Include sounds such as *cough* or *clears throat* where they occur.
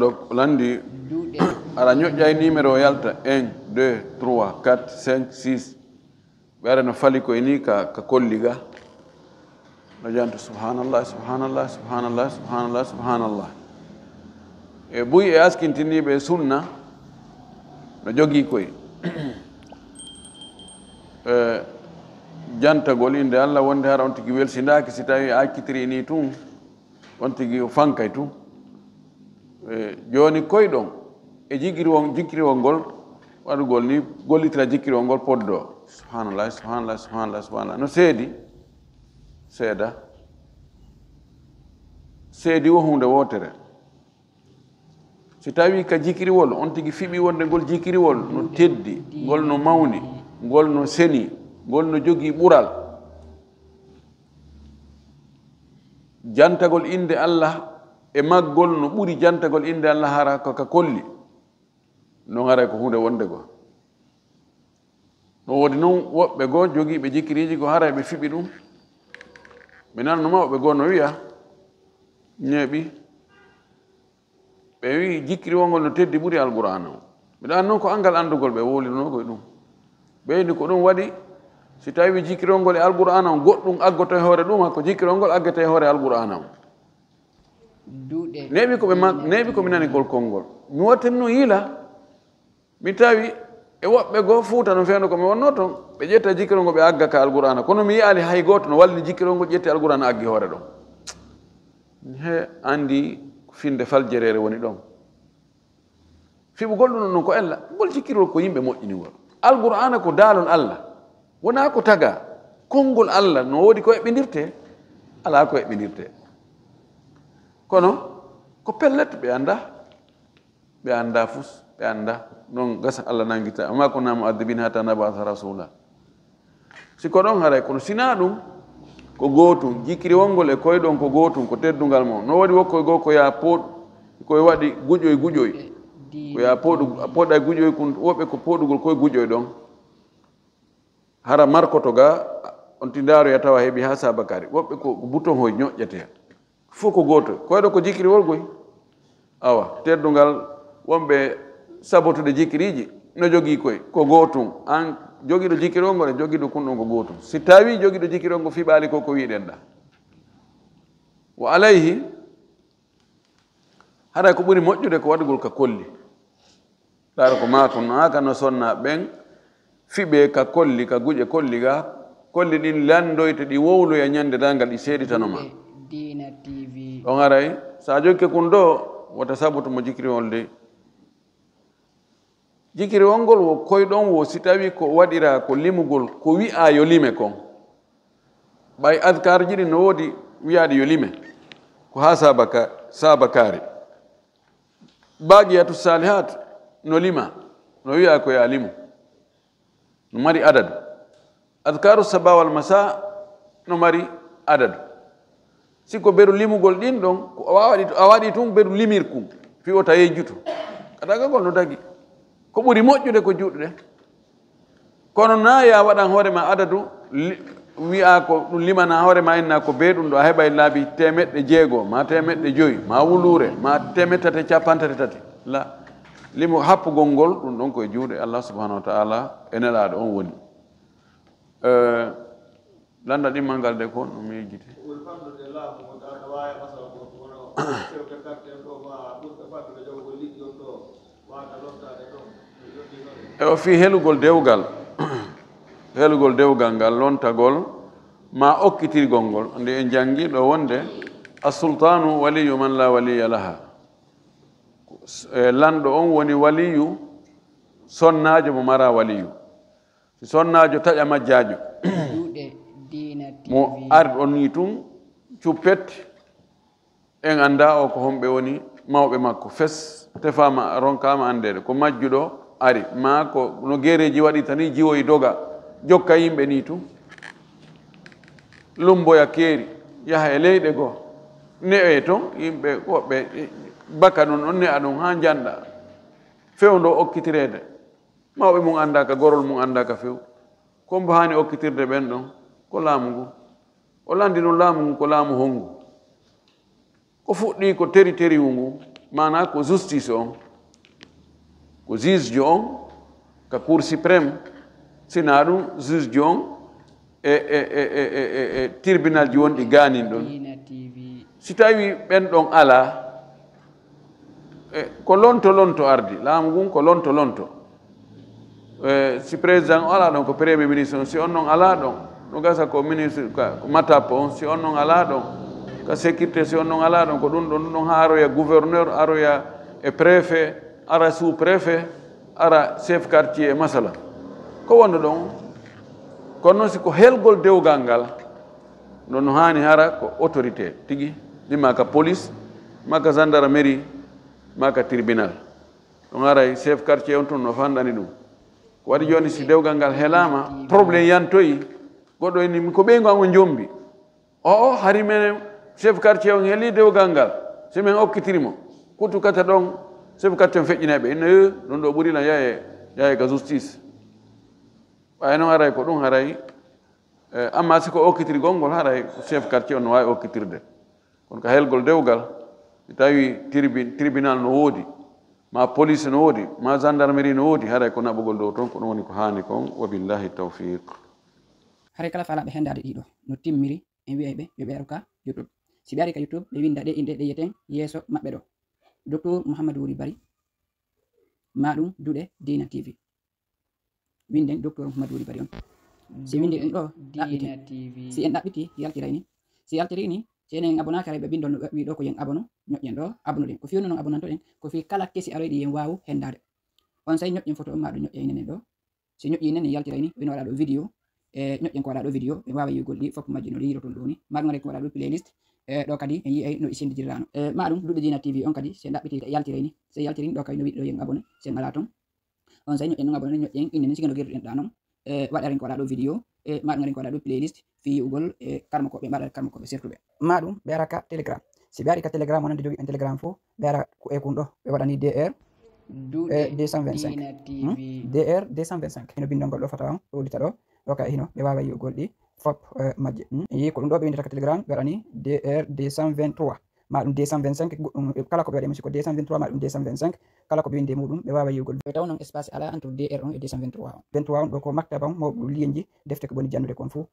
oɗo landi a ñoƴƴay numéro yalta 1 2 3 4 5 6 ɓe ara no fali koye ni ka ka kolli ga no janto subhanallah subhanallah subhanallah subhanallah subhanallah e ɓuy e askintiniɓe sunna no jogii koye *coughs* jantagol inde allah wonde hara on tigi welsindaaki e si tawi a accitiri ni tun on tigi fankay tun Eh, joni koyɗon e jigiriwon jikkiriwol ngol waɗugol ni gollitira jikkiriwol ngol poddo subhanallah subhanallah subhanallah subhanallah no seedi seeda seedi wo hunde wotere si tawi ka jikiriwol on tigui fiɓi wonde ngol jikiriwol no teddi ngol no mawni ngol no seni ngol no jogi ɓural jantagol inde allah e maggol no ɓuri jantagol innde allah hara koka kolli noon aray ko hunde wonde goo no woodi noon woɓɓe goo jogiiɓe jikkiriiji ko haray ɓe fiɓi ɗum mi nanno ma woɓɓe goo no wiya ñeeɓi ɓe wii jikkiri wongol no teddi ɓuri alqouran o mbiɗa an noon ko angal anndugol ɓe wolinoo koye ɗum ɓeyni ko ɗum waɗi si tawi wi jikkirongol e alqouran o goɗɗum aggoto e hoore ɗum hakko jikkirongol aggeto e hoore alqouran o neɓi ko ɓe ma neɓi ko minani kolkol ngol mi wattini noon yila mi tawi e woɓɓe goo fuuta no feewno ko mi wonno toon ɓe ƴetti jikkirol ngo ɓe agga ka alqurana kono mi yiyaali hay gooto no wallini jikkirol ngol ƴetti alqurana aggi hoore ɗon he anndi ko finde faljereere woni ɗon fiɓugol ɗum ɗo noon ko ella ngol jikkirol ko yimɓe moƴƴiningol alqurana ko daalon allah wonaa ko tagaa konngol allah no woodi ko heɓɓindirtee alaa ko heɓɓindirtee kono ko pellete ɓe annda ɓe annda fof ɓe annda non gasa allah nangita amma ko nama addibin hata nabata rasula si ko ɗon haray kono sina ɗum ko gootum jikkiri wongol e koye ɗon ko gootum ko teddungal mo no waɗi wokkoye goo ko yaa pooɗ koye waɗi guƴoy guƴoy ko yaa pooɗugu pooɗa guƴoy ko woɓe ko pooɗugol koye guƴoy ɗon hara markoto ga on tindaaroya tawa heɓi ha sabakari woɓɓe ko buton hoy ñoƴƴatee fof ko gooto koyɗo ko jikiri wolgoy awa teddungal wonɓe sabotude jikiriji no jogii koye ko gootum an jogiiɗo jikiri on ngo ne jogiiɗo kunɗon ko gootum si tawi jogiiɗo jikiri on ngo fiɓaali ko ko wiɗen ɗa wa alayhi haɗa ko ɓuri moƴƴude ko waɗugol ka kolli laara ko matun haka no sonna ɓen fiɓe ka kolli ka guƴe kolli ga kolli ɗin landoyte ɗi wowloya ñande dangal ɗi seeɗitanoma mm-hmm ongarai sajo so kundo jokke kun ɗo sabutu mo jikiriwol de jikiriwol ngol wo koyɗon wo si tawi ko waɗira ko limugol ko wi'a yo lime kon ɓay adkar ji ɗi no woodi wiyaɗi yo lime ko ha sabaka sabakare bagiyatu salihat no lima no wiya ko ya limu no mari adadu adkaru sabawal masa no mari adadu sikko beɗu limugol ɗin ɗon a waɗi tun beɗu limir kum fi o tawe juto katagagol no dagi ko ɓuri moƴƴude ko juɗɗe kono na ya waɗan hoorema adadu wiya ko ɗum limana hoorema inna ko be ɗum ɗo a heɓay laabi temeɗɗe jeegoo ma temeɗɗe joyi ma wulure ma temettati capantati tati la limu happugol ngol ɗum ɗon koye juuɗe allah subahanahu wa taala e nelaaɗo on woni eh, landa ɗimmal ngal de ko no miejite E o fi helugol dewgal *clears throat* helugol dewgal ngal lontagol ma okkitirgol ngol nde en janngi ɗo wonde assultanu waliyu man la waliya laha e lanɗo on woni waliyu sonnaajo mo mara waliyu sonnaajo taƴa majjaajo mo ar on ni tun cuppet en annda o ko homɓe woni mawɓe makko fes tefama ronkama anndede ko majjuɗo ari ma ko no gereji waɗi tani jiwoyi doga jokka yimɓe ni tun lumboya keeri yaha e leyɗe goo ne'e toon yimɓe woɓɓe bakka ɗum on ne'a ɗum haa janɗa fewndo okkitirede mawɓe mum anndaka gorol mum anndaka few ko mbo haani okkitirde ɓen ɗon ko laamu ngu o landino laamu ngu ko laamu honngu ko fuɗɗi ko teri teriwu ngu mana ko justice on ko juge jo on ka cour supréme sina ɗum juge jo on e e, e e e e e tribunal ji wonɗi ganin ɗon si tawi ɓen ɗon ala e, ko lonto lonto ardi laamu ngun ko lonto lonto si président o ala ɗon ko premier ministre on si on noon ala ɗon gasa ko ministre mata pon si on non alaa ɗon ka sécurité si on non alaa ɗon ko dun ɗon ɗum haaro ya aroya gouverneur aroya e préfet ara sous préfet ara chef quartier masala ko wonno ko non si siko helgol dewgal ngal non no hara ko autorité tigi ɗima ka police maka gendarmerie maka tribunal ɗon ara chef quartier on ton no fandani ɗum ko waɗi joni si dewgal ngal helama problème yantoyi godo ni ko ɓeygo an o jombi o oh, o oh, hari mene chef quartier on heeli dow galngal so min okkitirimo kutu kata ɗon chef quartier on feƴƴinaɓe inno yo ɗum ɗo ɓurila yaye yaye ga justice ɓay noon haray ko ɗum haray eh, amma siko okkitiri gonngol haray chef quartier on no wawi okkitirde kono ka helgol dewgal so tawi tribunal no woodi ma police no woodi ma gendarmerie no woodi haray ko naɓugol dow toon ko ɗum woni ko haani kon wabillahi tawfiq hari kala falaɓe hennde aɗa dido no timmiri en wi'ay be be beruka youtube si bari ka youtube be winda de inde de yeten yeso mabbe do docteur mohammed wuri bari madum dude dina tv winden docteur mohammed wuri bari on si winde en oh, dina tv si en dabiti yalti rayni si yalti rayni si en abona kare be bindon wi do ko yen abono do abono abonoɗen ko non abonanto abonantoɗen ko fi kala kesi aroyɗi yen wawu hendade on say ñoƴƴen photo on maɗo ñoƴƴa inenen ɗo si ñoƴƴi nen yalti rayni ni ɓen waɗa ɗo video e ñoƴƴen ko waɗa ɗo vidéo ɓe wawa yigol ɗi fof majji no ɗe yiɗo ton ɗo ni ko waɗa ɗo playlist e ɗo kadi en yiyay no ɗi sendidirano e eh, ma ɗum dina tv on kadi se ɗaɓɓiti yaltirayni se yaltirini ɗo kadi no wiɗi ɗo yen abonné se ngala ton on say ñoƴƴen no abonné ñoƴƴen innene sigi no ɗa noon e eh, waɗaren ko waɗa ɗo video e eh, ma ngaren ko waɗa ɗo playlist fi yi'ugol e karma koɓe mbaɗa karma koɓe ɓe ma ɗum ɓe ka telegram si ɓe ari ka telegram onande jogi en telegram fo ɓe ara e kun ɗo ɓe waɗani dr 225 dr 225 eno bindolngol ɗo fata on ɗo wulita ɗo oka hino ɓe wawa yi'o golɗi fop eh, majje hmm? yi ko ɗum ɗo ɓe windata ka telegram ɓe waɗani dr 223 ma ɗum 225 goɗɗum kala ko ɓe waɗi musi ko 223 ma ɗum 225 kala ko ɓe winde muɗum ɓe wawa yiwgol ɓe taw non espace ala entre dr 1 et 223 on 23 on ɗo ko maktaba on mawɗo lienji defte ko boni jannude kon fuu